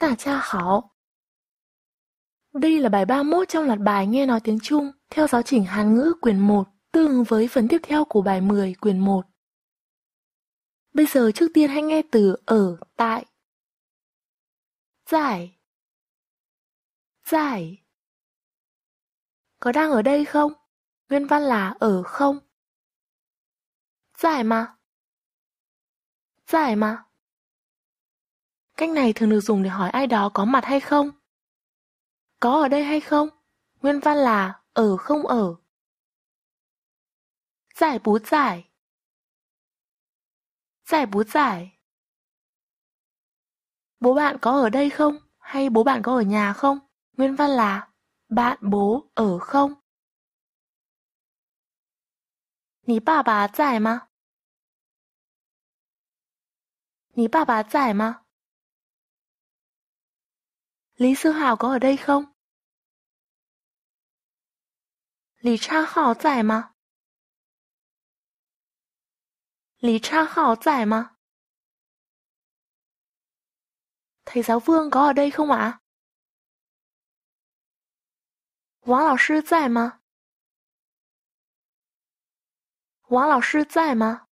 Cả cha hảo. Đây là bài 31 trong loạt bài nghe nói tiếng Trung theo giáo trình Hàn ngữ quyển 1 tương với phần tiếp theo của bài 10 quyển 1. Bây giờ trước tiên hãy nghe từ ở tại. Giải. Giải. Có đang ở đây không? Nguyên văn là ở không? Giải mà. Giải mà. Cách này thường được dùng để hỏi ai đó có mặt hay không. Có ở đây hay không? Nguyên văn là ở không ở. Giải bút giải Giải bút giải Bố bạn có ở đây không? Hay bố bạn có ở nhà không? Nguyên văn là bạn bố ở không? Ní bà bà giải mà? Ní bà bà giải mà? Lý Sư Hào có ở đây không? Lý Cha Hào giải mà? Lý Cha Hào giải mà? Thầy giáo Vương có ở đây không ạ? À? Wang Lão Sư giải mà? Wang Lão Sư giải mà?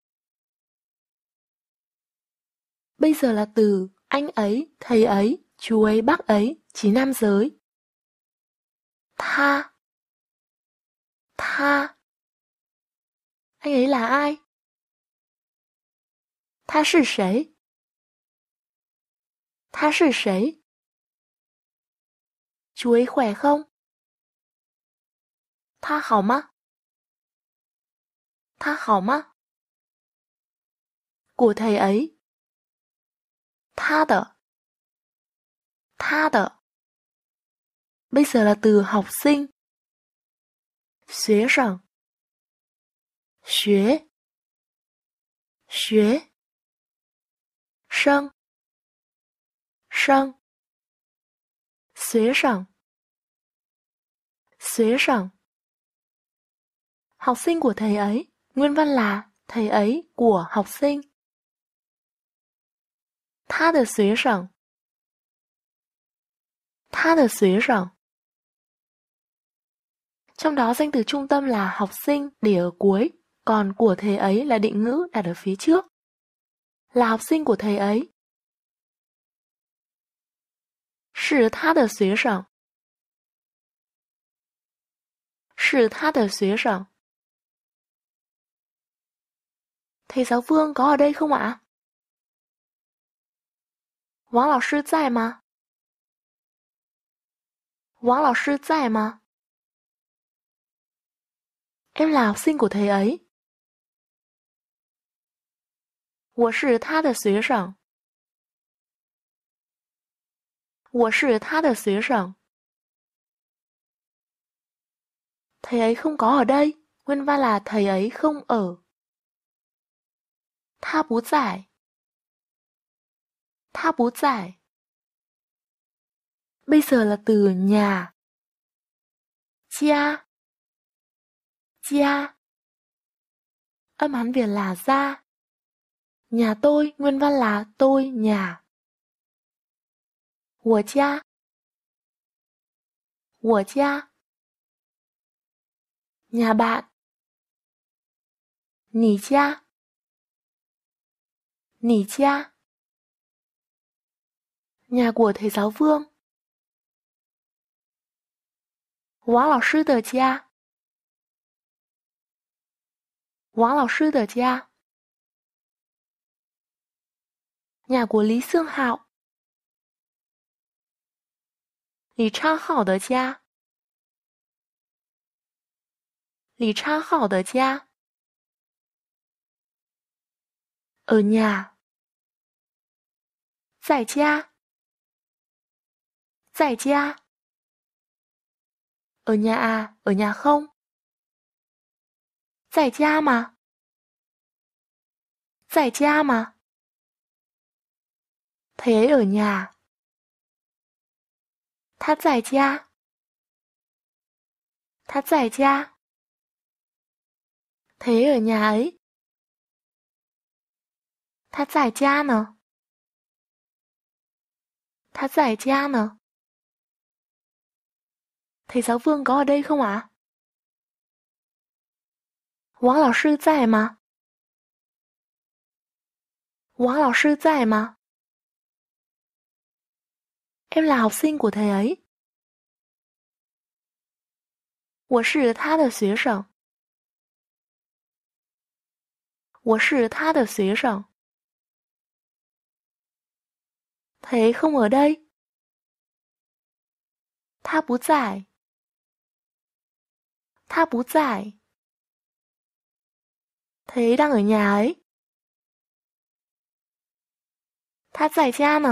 Bây giờ là từ anh ấy, thầy ấy chú ấy bác ấy chỉ nam giới tha tha anh ấy là ai tha sư sấy tha sư sấy chú ấy khỏe không tha hảo má tha hảo má của thầy ấy tha 的他的。Bây giờ là từ học sinh. Xuế Học sinh của thầy ấy. Nguyên văn là thầy ấy của học sinh. 他的学生他的学生。Trong đó danh từ trung tâm là học sinh để ở cuối, còn của thầy ấy là định ngữ đặt ở phía trước. Là học sinh của thầy ấy. Sử tha de xuế sẵn. Sử tha de xuế sẵn. Thầy giáo Vương có ở đây không ạ? Võ lão sư tại mà? 王老师在吗? Em là học sinh của thầy ấy. 我是他的学生。我是他的学生。Thầy ấy không có ở đây, nguyên văn là thầy ấy không ở. Tha bú giải. Tha bú giải. Bây giờ là từ nhà. Gia. Gia. Âm Hán Việt là gia. Nhà tôi, nguyên văn là tôi nhà. Của cha. Của cha. Nhà bạn. Nỉ cha. Nỉ cha. Nhà của thầy giáo Vương. 王老师的家，王老师的家。亚古里森浩、李昌浩的家，李昌浩的家。欧尼在家，在家。哦念啊，哦念轰，在家吗？在家吗？他也有念他在家。他在家。他也有念哎。他在家呢。他在家呢。thầy giáo Vương có ở đây không ạ? À? Wang lão sư tại mà? Wang lão sư tại mà? Em là học sinh của thầy ấy. 我是他的学生。我是他的学生。Thầy không ở đây. 他不在。他不在。Thế đang ở nhà ấy. Thá giải gia nè.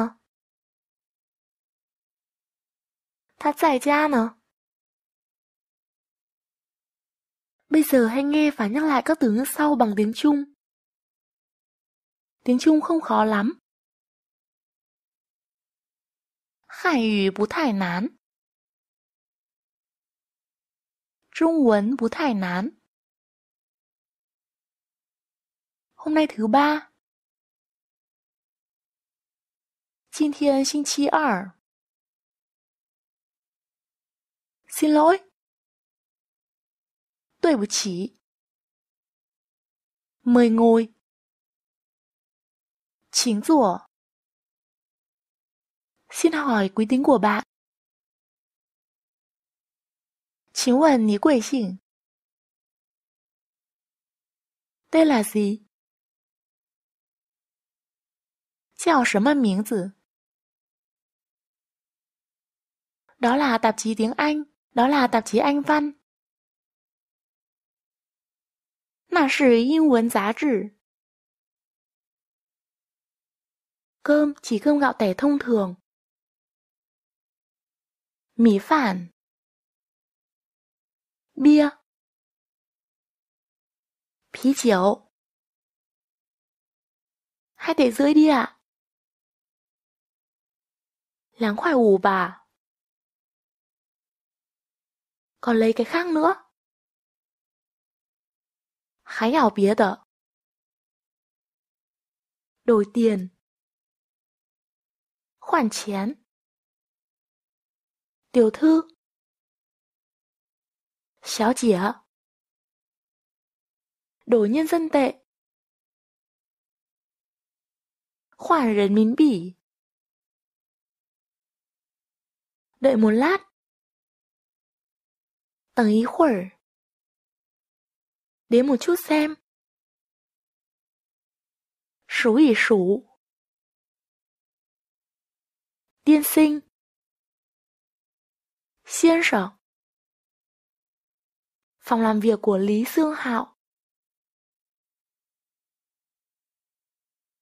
Thá giải gia nè. Bây giờ hãy nghe và nhắc lại các từ ngữ sau bằng tiếng Trung. Tiếng Trung không khó lắm. Hải yu bú thải nán. Trung Trung 文不太难. Hôm nay thứ ba. 今天星期二。xin lỗi. 对不起. Mời ngồi. Chính rủa. Xin hỏi quý tính của bạn. 请问你贵姓？tên là gì? 叫什么名字? Đó là tạp chí tiếng Anh, đó là tạp chí Anh văn. 那是英文杂志。Cơm chỉ cơm gạo tẻ thông thường. Mì phản bia 啤酒 hai tệ rưỡi đi ạ láng khoai ủ bà còn lấy cái khác nữa khái ảo bía đỡ, đổi tiền khoản chén tiểu thư 小姐，đổi nhân dân tệ, khoản 人民币. Đợi một lát. tầng ý 等一会儿. Đến một chút xem. Số ý số. Tiên sinh. Xiên sở phòng làm việc của Lý Xương Hạo.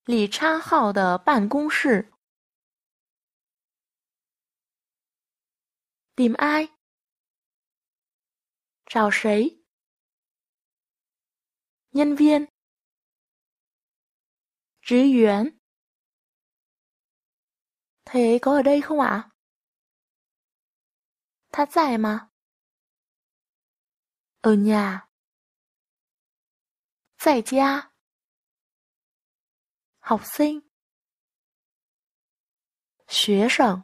Lý Trang Hạo đờ bản công sự. Tìm ai? Chào 谁? Nhân viên. Trí yuán. Thế có ở đây không ạ? À? Thát mà. 哦你好在家好心学生